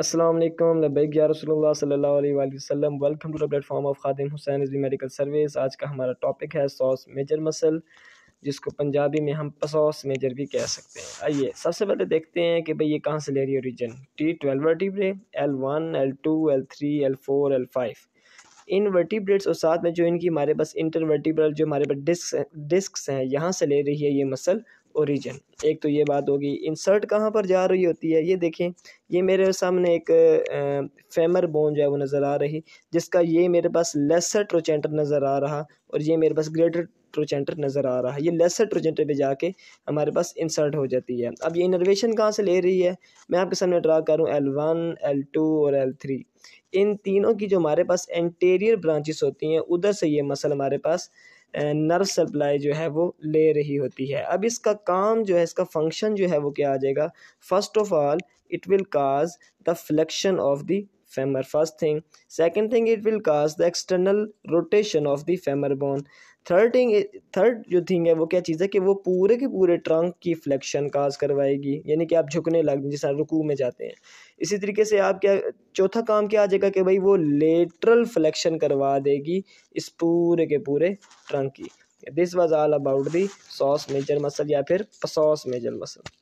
अस्सलाम वालेकुम लबैक या रसूलुल्लाह सल्लल्लाहु अलैहि वसल्लम welcome to the platform of Khadim Hussain Rizvi medical service आज का हमारा टॉपिक है सॉस मेजर मसल जिसको पंजाबी में हम पसॉस मेजर भी कह सकते हैं आइए सबसे पहले देखते हैं कि भाई ये कहाँ से ले रही है origin T twelve vertebrae L one L two L three L four L five इन वर्टिब्रेट्स और साथ में जो इनकी हमारे पास इंटर वर्टिब्रल जो हमारे पास डिस्क डिस्क हैं यहाँ से ले रही है ये मसल ओरिजिन एक तो ये बात होगी इंसर्ट कहाँ पर जा रही होती है ये देखें ये मेरे सामने एक फेमर बोन जो है वो नज़र आ रही जिसका ये मेरे पास लेसर ट्रोचेंटर नज़र आ रहा और ये मेरे पास ग्रेटर ट्रोचेंटर नज़र आ रहा है ये लेसर ट्रोचेंटर पे जाके हमारे पास इंसर्ट हो जाती है अब ये इनोवेशन कहाँ से ले रही है मैं आपके सामने ड्रा करूँ एल वन एल टू और एल थ्री इन तीनों की जो हमारे पास एंटेरियर ब्रांचेस होती हैं उधर से ये मसल हमारे पास नर्व सप्लाई जो है वो ले रही होती है अब इसका काम जो है इसका फंक्शन जो है वो क्या आ जाएगा first of all it will cause the flexion of the femur first thing second thing it will cause the external rotation of the femur bone third thing third जो थिंग है वो क्या चीज़ है कि वो पूरे के पूरे ट्रंक की फ्लेक्शन काज करवाएगी यानी कि आप झुकने लग जैसे रुकू में जाते हैं इसी तरीके से आप क्या चौथा काम क्या आ जाएगा कि भाई वो लेटरल फ्लेक्शन करवा देगी इस पूरे के पूरे ट्रंक की this was all about the psoas major muscle या फिर पसॉस मेजर मसल